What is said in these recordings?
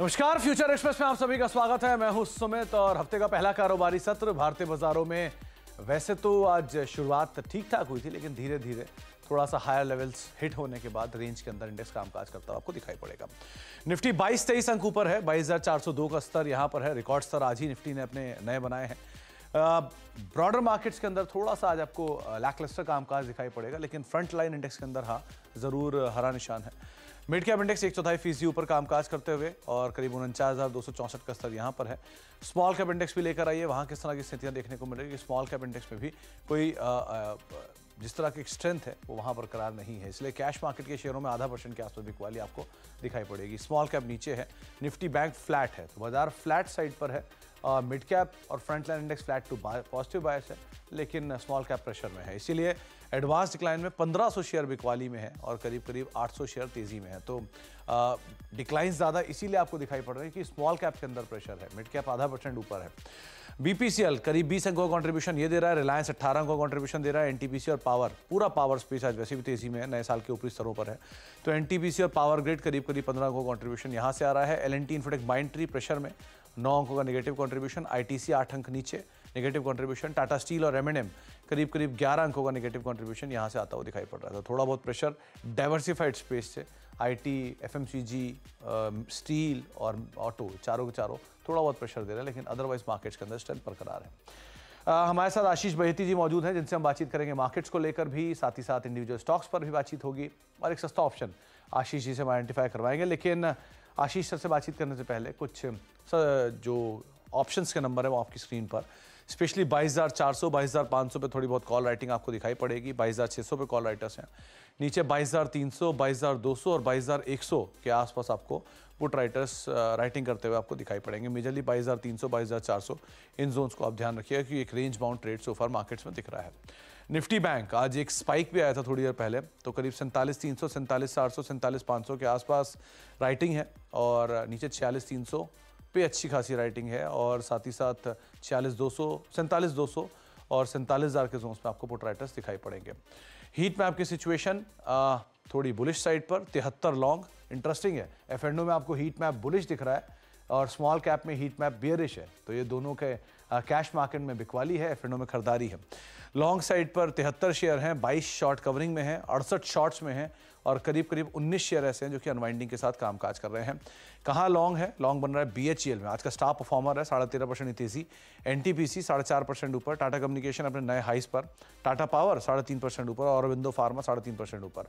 नमस्कार future express में आप सभी का स्वागत है मैं हूं सुमित और हफ्ते का पहला कारोबारी सत्र भारतीय बाजारों में वैसे तो आज शुरुआत ठीक ठाक हुई थी लेकिन धीरे धीरे थोड़ा सा हायर लेवल्स हिट होने के बाद रेंज के अंदर इंडेक्स कामकाज करता हुआ आपको दिखाई पड़ेगा निफ्टी 22 तेईस अंक ऊपर है 22,402 का स्तर यहाँ पर है रिकॉर्ड स्तर आज ही निफ्टी ने अपने नए बनाए हैं ब्रॉडर मार्केट्स के अंदर थोड़ा सा आज आपको लैकलस्टर कामकाज दिखाई पड़ेगा लेकिन फ्रंट लाइन इंडेक्स के अंदर हाँ ज़रूर हरा निशान है मिड कैप इंडेक्स एक चौथाई फीसदी ऊपर कामकाज करते हुए और करीब उनचास हज़ार दो सौ चौंसठ का स्तर यहाँ पर है स्मॉल कैप इंडेक्स भी लेकर आइए वहाँ किस तरह की स्थितियाँ देखने को मिल रही है स्मॉल कैप इंडेक्स में भी कोई आ, आ, जिस तरह की स्ट्रेंथ है वो वहाँ पर करार नहीं है इसलिए कैश मार्केट के शेयरों में आधा परसेंट के आसपास क्वाली आपको दिखाई पड़ेगी स्मॉल कैप नीचे है निफ्टी बैंक फ्लैट है तो बाजार फ्लैट साइड पर है मिड कैप और front line index flat to positive bias है लेकिन स्मॉल कैप प्रेशर में है इसीलिए एडवांस डिक्लाइन में 1500 शेयर बिकवाली में है और करीब करीब 800 शेयर तेज़ी में है तो डिक्लाइन ज़्यादा इसीलिए आपको दिखाई पड़ रहा है कि स्मॉल कैप के अंदर प्रेशर है मिड कैप आधा परसेंट ऊपर है बीपीसीएल करीब 20 अंकों का कॉन्ट्रीब्यूशन ये दे रहा है रिलायंस 18 अंकों का कॉन्ट्रीब्यूशन दे रहा है एनटीपीसी और पावर पूरा पावर स्पेस आज वैसे भी तेजी में है नए साल के ऊपरी स्तरों पर है तो एनटीपीसी और पावर ग्रिड करीब करीब 15 अंकों का कॉन्ट्रीब्यूशन यहाँ से आ रहा है L N T infotech mind pressure में नौ अंकों का नेगेटिव कॉन्ट्रीब्यूशन आई आठ अंक नीचे नेगेटिव कंट्रीब्यूशन टाटा स्टील और एम करीब करीब 11 अंकों का नेगेटिव कंट्रीब्यूशन यहाँ से आता हुआ दिखाई पड़ रहा था थोड़ा बहुत प्रेशर डाइवर्सिफाइड स्पेस से आईटी, एफएमसीजी, स्टील और ऑटो चारों के चारों थोड़ा बहुत प्रेशर दे रहे हैं लेकिन अदरवाइज मार्केट्स के अंदर स्ट्रेंथ बरकरार है आ, हमारे साथ आशीष बहेती जी मौजूद हैं जिनसे हम बातचीत करेंगे मार्केट्स को लेकर भी साथ ही साथ इंडिविजुअल स्टॉक्स पर भी बातचीत होगी और एक सस्ता ऑप्शन आशीष जी से हम आइडेंटिफाई करवाएंगे लेकिन आशीष सर से बातचीत करने से पहले कुछ जो ऑप्शंस के नंबर है वो आपकी स्क्रीन पर स्पेशली 22,400, 22,500 पे थोड़ी बहुत कॉल राइटिंग आपको दिखाई पड़ेगी 22,600 पे कॉल राइटर्स हैं नीचे 22,300, 22,200 और 22,100 के आसपास आपको पुट राइटर्स राइटिंग करते हुए आपको दिखाई पड़ेंगे मेजरली 22,300, 22,400 इन जोन्स को आप ध्यान रखिएगा क्योंकि एक range bound trade so far markets में दिख रहा है निफ्टी बैंक आज एक स्पाइक भी आया था थोड़ी देर पहले तो करीब सैंतालीस तीन सौ सैंतालीस चार सौ सैंतालीस पाँच सौ के आसपास राइटिंग है और नीचे छियालीस तीन सौ पे अच्छी खासी राइटिंग है और साथ ही साथ छियालीस दो सौ सैंतालीस दो सौ और सैंतालीस हज़ार के जोन्स में आपको पुट राइटर्स दिखाई पड़ेंगे हीट मैप की सिचुएशन थोड़ी बुलिश साइड पर तिहत्तर लॉन्ग इंटरेस्टिंग है एफ एंड में आपको हीट मैप बुलिश दिख रहा है और स्मॉल कैप में हीट मैप बियरिश है तो ये दोनों के कैश मार्केट में बिकवाली है एफ एंड में खरीदारी है लॉन्ग साइड पर तिहत्तर शेयर हैं बाईस शॉर्ट कवरिंग में हैं अड़सठ शॉर्ट्स में हैं और करीब करीब 19 शेयर ऐसे हैं जो कि अनवाइंडिंग के साथ कामकाज कर रहे हैं कहाँ लॉन्ग है लॉन्ग बन रहा है बी e में आज का स्टार परफॉर्मर है साढ़े तेरह परसेंट तेजी एन टी पी सी साढ़े चार परसेंट ऊपर टाटा कम्युनिकेशन अपने नए हाइस पर टाटा पावर साढ़े तीन परसेंट ऊपर और अरविंदो फार्मा साढ़े तीन परसेंट ऊपर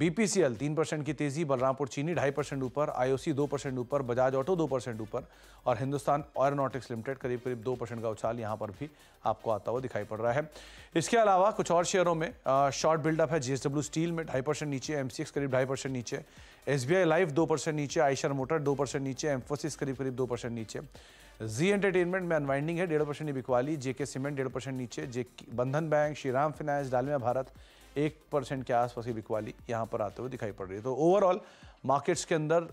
बी पी सी एल तीन परसेंट की तेजी बलरामपुर चीनी ढाई परसेंट ऊपर आई ओ सी दो परसेंट ऊपर बजाज ऑटो दो परसेंट ऊपर और हिंदुस्तान एयरोनॉटिक्स लिमिटेड करीब करीब दो परसेंट का उछाल यहाँ पर भी आपको आता हुआ दिखाई पड़ रहा है इसके अलावा कुछ और शेयरों में शॉर्ट बिल्डअप है जीएसडब्ल्यू स्टील में ढाई परसेंट नीचे एक्स करीब ढाई परसेंट नीचे एस बी आई लाइफ दो परसेंट नीचे आयशर मोटर दो परसेंट नीचे एम्फोसिस करीब करीब दो परसेंट नीचे जी एंटरटेनमेंट में अनवाइंडिंग है डेढ़ परसेंट बिकवाली जेके सीमेंट डेढ़ परसेंट नीचे जे बंधन बैंक श्रीराम फिनेंस डालमिया भारत एक परसेंट के आसपास की बिकवाली यहाँ पर आते हुए दिखाई पड़ रही है तो ओवरऑल मार्केट्स के अंदर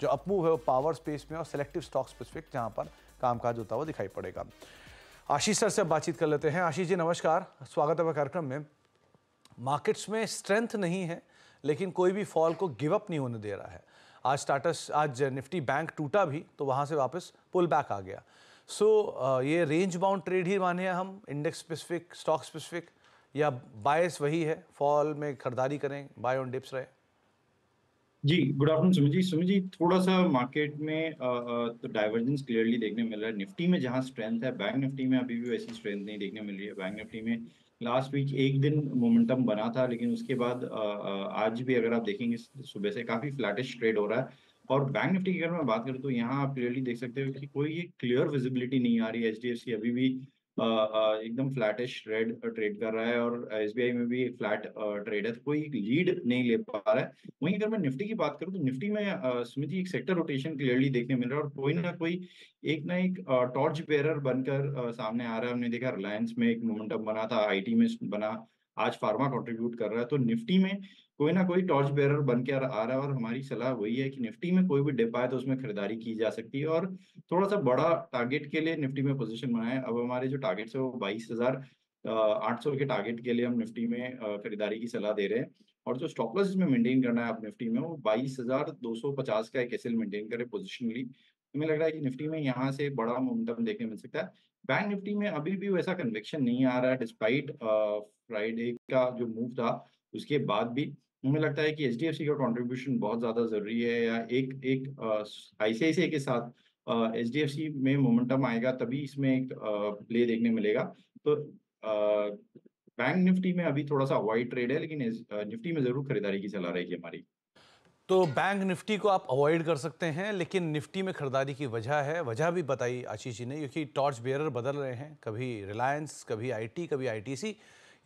जो अपमूव है वो पावर स्पेस में और सेलेक्टिव स्टॉक स्पेसिफिक जहाँ पर कामकाज होता हुआ दिखाई पड़ेगा आशीष सर से बातचीत कर लेते हैं आशीष जी नमस्कार स्वागत है कार्यक्रम में मार्केट्स में स्ट्रेंथ नहीं है लेकिन कोई भी फॉल को गिव अप नहीं होने दे रहा है आज स्टार्टस आज निफ्टी बैंक टूटा भी तो वहाँ से वापस पुल बैक आ गया सो so, uh, ये रेंज बाउंड ट्रेड ही माने हम इंडेक्स स्पेसिफिक स्टॉक स्पेसिफिक या बायस वही है फॉल में खरीदारी करें बाय ऑन डिप्स रहे जी गुड आफ्टरनून सुमित जी सुमित जी थोड़ा सा मार्केट में तो डाइवर्जेंस क्लियरली देखने मिल रहा है निफ्टी में जहाँ स्ट्रेंथ है बैंक निफ्टी में अभी भी वैसी स्ट्रेंथ नहीं देखने मिल रही है बैंक निफ्टी में लास्ट वीक एक दिन मोमेंटम बना था लेकिन उसके बाद आज भी अगर आप देखेंगे सुबह से काफ़ी फ्लैटिश ट्रेड हो रहा है और बैंक निफ्टी की अगर मैं बात करूँ तो यहाँ आप क्लियरली देख सकते हो कि कोई ये क्लियर विजिबिलिटी नहीं आ रही है एच अभी भी एकदम फ्लैटिश रेड ट्रेड कर रहा है और एस में भी फ्लैट ट्रेड है तो कोई लीड नहीं ले पा रहा है वहीं अगर मैं निफ्टी की बात करूँ तो निफ्टी में स्मृति एक सेक्टर रोटेशन क्लियरली देखने मिल रहा है और कोई ना कोई एक ना एक टॉर्च बेरर बनकर सामने आ रहा है हमने देखा रिलायंस में एक मोमेंटम बना था आई में बना आज फार्मा कंट्रीब्यूट कर रहा है तो निफ्टी में कोई ना कोई टॉर्च बेरर बन के आ रहा है और हमारी सलाह वही है कि निफ्टी में कोई भी डिप आए तो उसमें खरीदारी की जा सकती है और थोड़ा सा बड़ा टारगेट के लिए निफ्टी में पोजिशन बनाए अब हमारे जो टारगेट है वो बाईस हजार आठ सौ के टारगेट के लिए हम निफ्टी में खरीदारी की सलाह दे रहे हैं और जो स्टॉप में मेंटेन करना है आप निफ्टी में वो बाईस हजार दो सौ पचास का एक एसएल मेंटेन करे पोजिशनली हमें लग रहा है कि निफ्टी में यहाँ से बड़ा मोमेंटम देखने मिल सकता है बैंक निफ्टी में अभी भी वैसा कन्वेक्शन नहीं आ रहा है डिस्पाइट फ्राइडे का जो मूव था उसके बाद भी मुझे लगता है कि एच का कॉन्ट्रीब्यूशन बहुत ज़्यादा ज़रूरी है या एक एक आई uh, के साथ एच डी एफ सी में मोमेंटम आएगा तभी इसमें एक प्ले uh, देखने मिलेगा तो uh, बैंक निफ्टी में अभी थोड़ा सा अवॉइड ट्रेड है लेकिन निफ्टी में ज़रूर खरीदारी की सलाह रहेगी हमारी तो बैंक निफ्टी को आप अवॉइड कर सकते हैं लेकिन निफ्टी में खरीदारी की वजह है वजह भी बताई आशीष जी ने क्योंकि टॉर्च बेयरर बदल रहे हैं कभी रिलायंस कभी आईटी कभी आईटीसी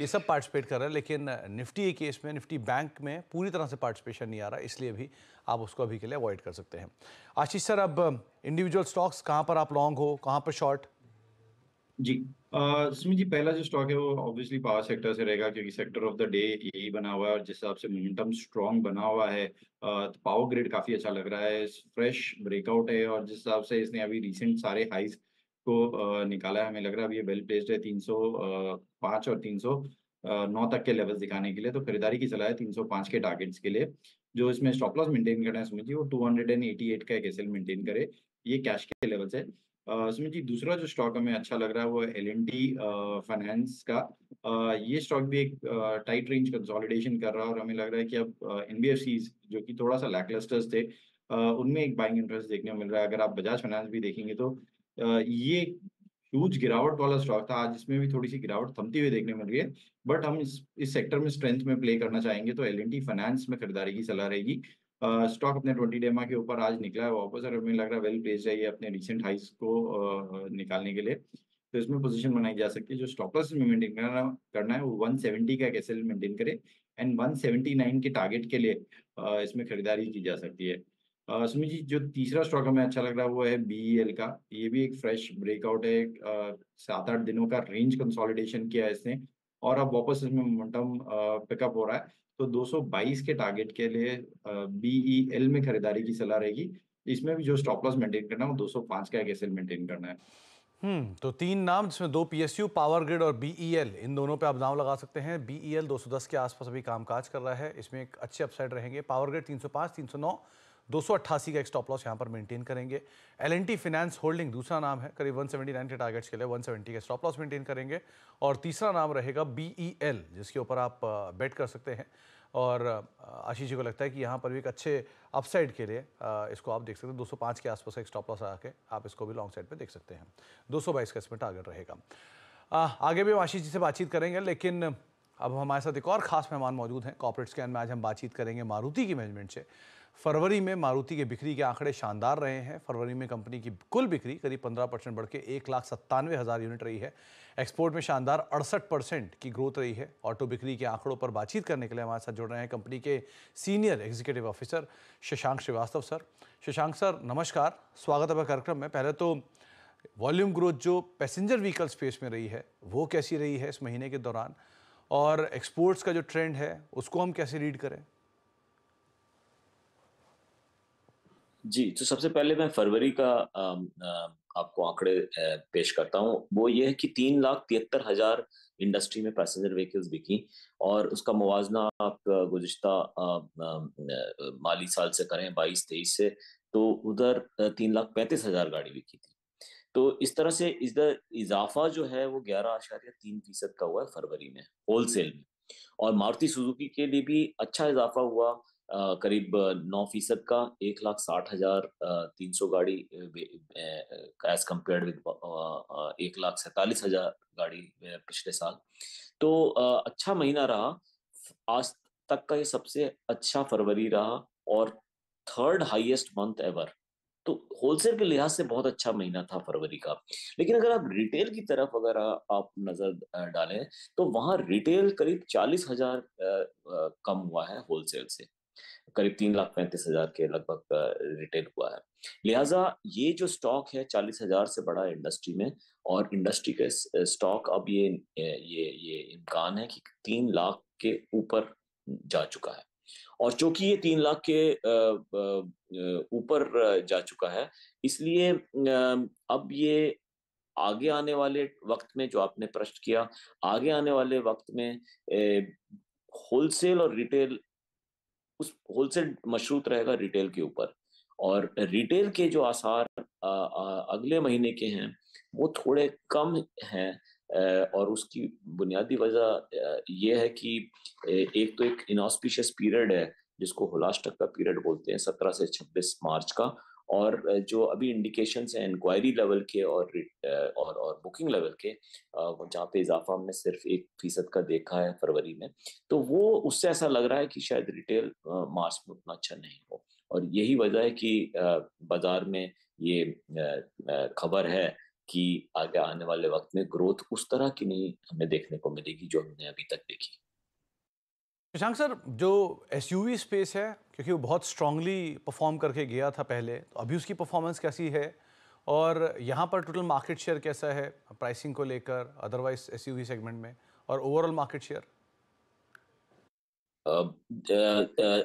ये सब पार्टिसिपेट कर रहे हैं लेकिन निफ्टी के केस में निफ्टी बैंक में पूरी तरह से पार्टिसिपेशन नहीं आ रहा इसलिए भी आप उसको अभी के लिए अवॉइड कर सकते हैं आशीष सर अब इंडिविजुअल स्टॉक्स कहाँ पर आप लॉन्ग हो कहाँ पर शॉर्ट जी सुमित जी पहला जो स्टॉक है वो ऑब्वियसली पावर सेक्टर से रहेगा क्योंकि सेक्टर ऑफ द डे यही बना हुआ है और जिस हिसाब से मोमेंटम स्ट्रांग बना हुआ है तो पावर ग्रिड काफी अच्छा लग रहा है फ्रेश ब्रेकआउट है और जिस हिसाब से इसने अभी रिसेंट सारे हाइस को निकाला है हमें लग रहा है अभी ये वेल प्लेस्ड है तीन और तीन नौ तक के लेवल्स दिखाने के लिए तो खरीदारी की सलाह है तीन सौ पाँच के टारगेट्स के लिए जो इसमें स्टॉप लॉस मेंटेन करना है सुमित जी वो two hundred and eighty eight का एक एसएल मेंटेन करे ये कैश के लेवल्स है सुमित जी दूसरा जो स्टॉक हमें अच्छा लग रहा है वो एल एन टी फाइनेंस का ये स्टॉक भी एक टाइट रेंज कंसोलिडेशन कर रहा है और हमें लग रहा है कि अब एन बी एफ सी जो कि थोड़ा सा लैकलस्टर्स थे उनमें एक बाइंग इंटरेस्ट देखने को मिल रहा है अगर आप बजाज फाइनेंस भी देखेंगे तो आ, ये ह्यूज गिरावट वाला स्टॉक था आज इसमें भी थोड़ी सी गिरावट थमती हुई देखने मिल रही है बट हम इस इस सेक्टर में स्ट्रेंथ में प्ले करना चाहेंगे तो एल एन टी फाइनेंस में खरीदारी की सलाह रहेगी स्टॉक अपने ट्वेंटी डेमा के ऊपर आज निकला है वापस और हमें लग रहा है वेल प्लेस है ये अपने रिसेंट हाइस को निकालने के लिए तो इसमें पोजीशन बनाई जा सकती है जो स्टॉप लॉस में मेंटेन करना करना है वो 170 का कैसे मेंटेन करे एंड 179 के टारगेट के लिए इसमें खरीदारी की जा सकती है सुमित जी जो तीसरा स्टॉक हमें अच्छा लग रहा है वो है बी e का ये भी एक फ्रेश ब्रेकआउट है सात आठ दिनों का रेंज कंसोलिडेशन किया है इसने और अब वापस इसमें मोमेंटम पिकअप हो रहा है तो 222 के टारगेट के लिए बीई एल e में खरीदारी की सलाह रहेगी इसमें भी जो स्टॉप लॉस मेंटेन करना है वो 205 का एक एसएल मेंटेन करना है हम्म तो तीन नाम जिसमें दो पीएसयू पावर ग्रिड और बीईएल e इन दोनों पे आप नाम लगा सकते हैं बीईएल 210 e के आसपास अभी कामकाज कर रहा है इसमें एक अच्छे अपसाइड रहेंगे पावर ग्रिड 305 309 288 का एक स्टॉप लॉस यहाँ पर मेंटेन करेंगे एल फाइनेंस होल्डिंग दूसरा नाम है करीब 179 के टारगेट्स के लिए 170 का स्टॉप लॉस मेंटेन करेंगे और तीसरा नाम रहेगा बीईएल जिसके ऊपर आप बेट कर सकते हैं और आशीष जी को लगता है कि यहाँ पर भी एक अच्छे अपसाइड के लिए इसको आप देख सकते हैं 205 के आसपास एक स्टॉप लॉस आके आप इसको भी लॉन्ग साइड पे देख सकते हैं 222 का इसमें टारगेट रहेगा आगे भी हम आशीष जी से बातचीत करेंगे लेकिन अब हमारे साथ एक और खास मेहमान मौजूद हैं कॉपरेट स्कैन में आज हम बातचीत करेंगे मारुति की मैनेजमेंट से फरवरी में मारुति के बिक्री के आंकड़े शानदार रहे हैं फरवरी में कंपनी की कुल बिक्री करीब 15 परसेंट बढ़ के एक लाख सत्तानवे हज़ार यूनिट रही है एक्सपोर्ट में शानदार अड़सठ परसेंट की ग्रोथ रही है ऑटो बिक्री के आंकड़ों पर बातचीत करने के लिए हमारे साथ जुड़ रहे हैं कंपनी के senior executive officer Shashank Srivastava sir Shashank sir नमस्कार स्वागत है कार्यक्रम में पहले तो वॉल्यूम ग्रोथ जो पैसेंजर व्हीकल स्पेस में रही है वो कैसी रही है इस महीने के दौरान और एक्सपोर्ट्स का जो ट्रेंड है उसको हम कैसे रीड करें जी तो सबसे पहले मैं फरवरी का आपको आंकड़े पेश करता हूँ वो ये है कि तीन लाख तिहत्तर हजार इंडस्ट्री में पैसेंजर व्हीकल्स बिकी और उसका मुवजना आप गुजशत माली साल से करें बाईस तेईस से तो उधर तीन लाख पैंतीस हजार गाड़ी बिकी थी तो इस तरह से इस इजाफा जो है वो ग्यारह आशार्य तीन फीसद का हुआ है फरवरी में होलसेल में और मारुति सुजुकी के लिए भी अच्छा इजाफा हुआ करीब नौ फीसद का एक लाख साठ हजार तीन सौ गाड़ी एज कम्पेयर विद एक लाख सैतालीस हजार गाड़ी पिछले साल तो अच्छा महीना रहा आज तक का ये सबसे अच्छा फरवरी रहा और थर्ड हाईएस्ट मंथ एवर तो होलसेल के लिहाज से बहुत अच्छा महीना था फरवरी का लेकिन अगर आप रिटेल की तरफ अगर आप नजर डालें तो वहां रिटेल करीब चालीस हजार कम हुआ है होलसेल से करीब तीन लाख पैंतीस हजार के लगभग रिटेल हुआ है लिहाजा ये जो स्टॉक है चालीस हजार से बड़ा इंडस्ट्री में और इंडस्ट्री का स्टॉक अब ये ये ये इम्कान है कि तीन लाख के ऊपर जा चुका है और चूंकि ये तीन लाख के ऊपर जा चुका है इसलिए अब ये आगे आने वाले वक्त में जो आपने प्रश्न किया आगे आने वाले वक्त में होलसेल और रिटेल उस होलसेल मशरूत रहेगा रिटेल के ऊपर और रिटेल के जो आसार आ, आ, अगले महीने के हैं वो थोड़े कम हैं और उसकी बुनियादी वजह ये है कि एक तो एक इनऑस्पिशियस पीरियड है जिसको होलास्टक का पीरियड बोलते हैं सत्रह से छब्बीस मार्च का और जो अभी इंडिकेशन है इंक्वायरी लेवल के और और और बुकिंग लेवल के जहाँ पे इजाफा हमने सिर्फ एक फीसद का देखा है फरवरी में तो वो उससे ऐसा लग रहा है कि शायद रिटेल मार्च में उतना अच्छा नहीं हो और यही वजह है कि बाजार में ये खबर है कि आगे आने वाले वक्त में ग्रोथ उस तरह की नहीं हमें देखने को मिलेगी जो हमने अभी तक देखी शशांक सर जो एस स्पेस है क्योंकि वो बहुत स्ट्रांगली परफॉर्म करके गया था पहले तो अभी उसकी परफॉर्मेंस कैसी है और यहाँ पर टोटल मार्केट शेयर कैसा है प्राइसिंग को लेकर अदरवाइज एस सेगमेंट में और ओवरऑल मार्केट शेयर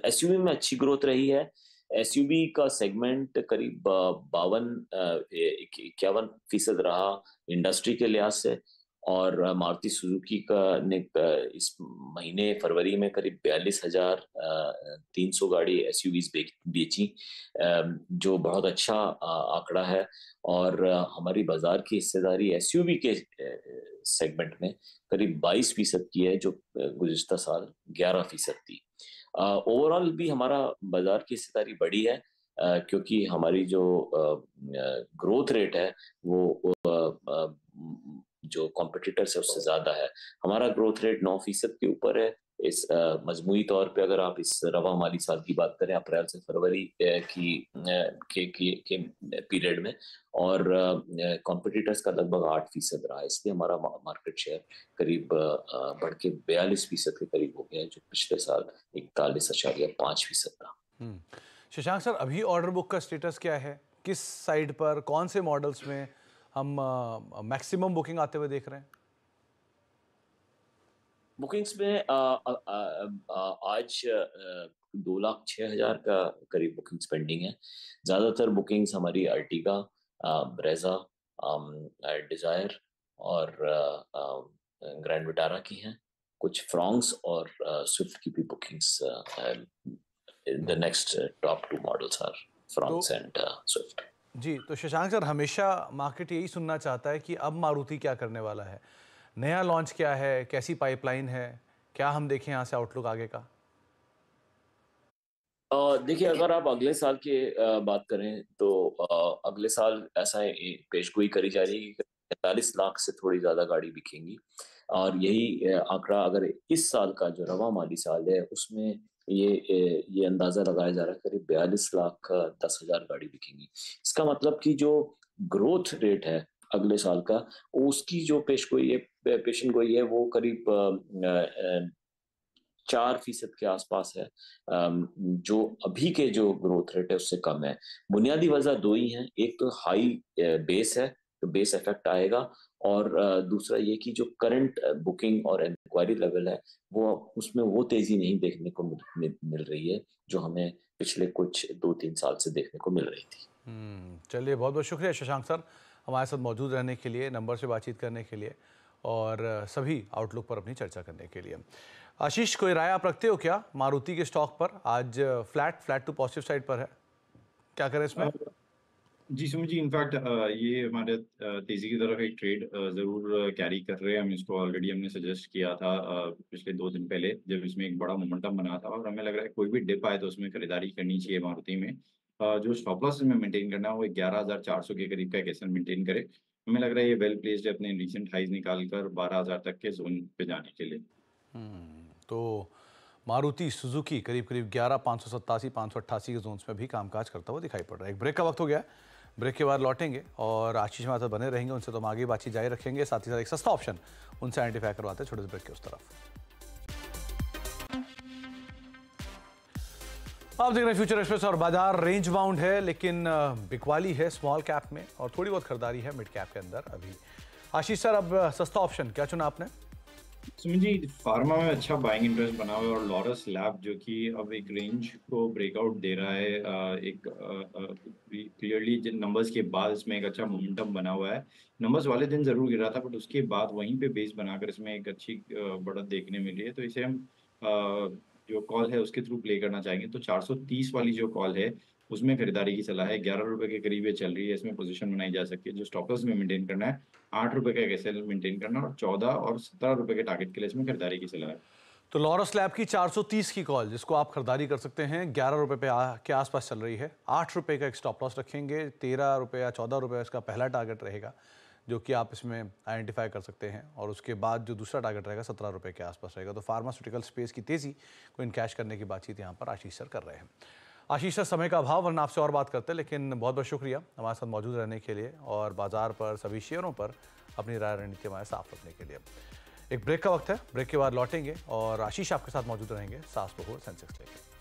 एस में अच्छी ग्रोथ रही है एस का सेगमेंट करीब बावन इक्यावन फीसद रहा इंडस्ट्री के लिहाज से और मारुति सुजुकी का ने इस महीने फरवरी में करीब बयालीस हजार तीन सौ गाड़ी एस बेची जो बहुत अच्छा आंकड़ा है और हमारी बाजार की हिस्सेदारी एस के सेगमेंट में करीब 22 फीसद की है जो गुजशत साल 11 फीसद थी ओवरऑल भी हमारा बाजार की हिस्सेदारी बढ़ी है क्योंकि हमारी जो ग्रोथ रेट है वो जो कॉम्पिटिटर्स है उससे ज्यादा है हमारा ग्रोथ रेट नौ फीसद के ऊपर है इस मजमुई तौर पे अगर आप इस रवा माली साल की बात करें अप्रैल से फरवरी की के, के, के पीरियड में और कॉम्पिटिटर्स का लगभग आठ फीसद रहा इसलिए हमारा मार्केट शेयर करीब बढ़ के बयालीस फीसद के करीब हो गया है जो पिछले साल इकतालीस अशारिया पाँच फीसद था हम्म। शशांक सर अभी ऑर्डर बुक का स्टेटस क्या है किस साइड पर कौन से मॉडल्स में हम मैक्सिमम बुकिंग आते हुए देख रहे हैं बुकिंग्स में आज दो लाख छः हजार का करीब बुकिंग्स पेंडिंग है ज़्यादातर बुकिंग्स हमारी अर्टिगा ब्रेजा डिज़ायर और ग्रैंड विटारा की हैं कुछ फ्रॉन्ग्स और स्विफ्ट की भी bookings the next top two models are Fronx and Swift जी तो शशांक सर हमेशा मार्केट यही सुनना चाहता है कि अब मारुति क्या करने वाला है नया लॉन्च क्या है कैसी पाइपलाइन है क्या हम देखें यहाँ से आउटलुक आगे का देखिए अगर आप अगले साल की बात करें तो आ, अगले साल ऐसा पेशगोई करी जा रही है कि पैंतालीस लाख से थोड़ी ज्यादा गाड़ी बिकेंगी और यही आंकड़ा अगर इस साल का जो रवा माली साल है उसमें ये ये अंदाजा लगाया जा रहा है करीब बयालीस लाख दस हजार गाड़ी बिकेंगी इसका मतलब कि जो ग्रोथ रेट है अगले साल का उसकी जो पेश गोई है पेशन गोई है वो करीब चार फीसद के आसपास है जो अभी के जो ग्रोथ रेट है उससे कम है बुनियादी वजह दो ही हैं एक तो हाई बेस है तो बेस इफेक्ट आएगा और दूसरा ये कि जो करंट बुकिंग और इंक्वायरी लेवल है वो उसमें वो तेजी नहीं देखने को मिल, मिल रही है जो हमें पिछले कुछ दो तीन साल से देखने को मिल रही थी हम्म, चलिए बहुत बहुत शुक्रिया शशांक सर हमारे साथ मौजूद रहने के लिए नंबर से बातचीत करने के लिए और सभी आउटलुक पर अपनी चर्चा करने के लिए आशीष कोई राय आप रखते हो क्या मारुति के स्टॉक पर आज flat flat to positive side पर है क्या करें इसमें जी सुमित जी इनफैक्ट ये हमारे तेजी की तरफ एक ट्रेड जरूर कैरी कर रहे हैं हम इसको ऑलरेडी हमने सजेस्ट किया था पिछले दो दिन पहले जब इसमें एक बड़ा मोमेंटम बना था और हमें लग रहा है कोई भी डिप आए तो उसमें खरीदारी करनी चाहिए मारुति में जो स्टॉप लॉस में मेंटेन करना है वो ग्यारह हजार चार सौ के करीब का कैसे मेंटेन करे हमें लग रहा है ये वेल प्लेस्ड है अपने रिसेंट हाइज निकाल कर बारह हजार तक के जोन पे जाने के लिए हम्म, तो मारुति सुजुकी करीब करीब ग्यारह पाँच सौ सत्तासी पाँच सौ अट्ठासी के जोन में भी कामकाज करता हुआ दिखाई पड़ रहा है एक ब्रेक का वक्त हो गया है ब्रेक के बाद लौटेंगे और आशीष माता तो बने रहेंगे उनसे तो हम आगे बातचीत जारी रखेंगे साथ ही साथ एक सस्ता ऑप्शन उनसे आइडेंटिफाई करवाते हैं छोटे से ब्रेक के उस तरफ आप देख रहे हैं फ्यूचर एक्सप्रेस और बाजार रेंज बाउंड है लेकिन बिकवाली है स्मॉल कैप में और थोड़ी बहुत खरीदारी है मिड कैप के अंदर अभी आशीष सर अब सस्ता ऑप्शन क्या चुना आपने सुमित जी फार्मा में अच्छा बाइंग इंटरेस्ट बना हुआ है और लॉरस लैब जो कि अब एक रेंज को ब्रेकआउट दे रहा है एक क्लियरली जिन नंबर्स के बाद इसमें एक अच्छा मोमेंटम बना हुआ है नंबर्स वाले दिन जरूर गिरा था बट उसके बाद वहीं पे बेस बनाकर इसमें एक अच्छी बढ़त देखने मिली है तो इसे हम जो कॉल है उसके थ्रू प्ले करना चाहेंगे तो 430 वाली जो कॉल है उसमें खरीदारी की सलाह है ग्यारह रुपए के करीब ये चल रही है इसमें पोजीशन बनाई जा सकती है जो स्टॉकर्स में मेंटेन करना है आठ रुपए का एक एसएल मेंटेन करना और चौदह और सत्रह रुपए के टारगेट के लिए इसमें खरीदारी की सलाह है तो लॉरस लैब की 430 की कॉल जिसको आप खरीदारी कर सकते हैं ग्यारह रुपये पे आ, के आसपास चल रही है आठ रुपये का एक स्टॉप लॉस रखेंगे तेरह रुपये या चौदह रुपये इसका पहला टारगेट रहेगा जो कि आप इसमें आइडेंटिफाई कर सकते हैं और उसके बाद जो दूसरा टारगेट रहेगा सत्रह रुपये के आसपास रहेगा तो फार्मास्यूटिकल स्पेस की तेज़ी को इनकैश करने की बातचीत यहाँ पर आशीष सर कर रहे हैं आशीष सर समय का अभाव वरना आपसे और बात करते लेकिन बहुत बहुत शुक्रिया हमारे साथ मौजूद रहने के लिए और बाजार पर सभी शेयरों पर अपनी राय रणनीति हमारे साफ रखने के लिए एक ब्रेक का वक्त है ब्रेक के बाद लौटेंगे और आशीष आपके साथ मौजूद रहेंगे सास बहुत सेंसेक्स लेकर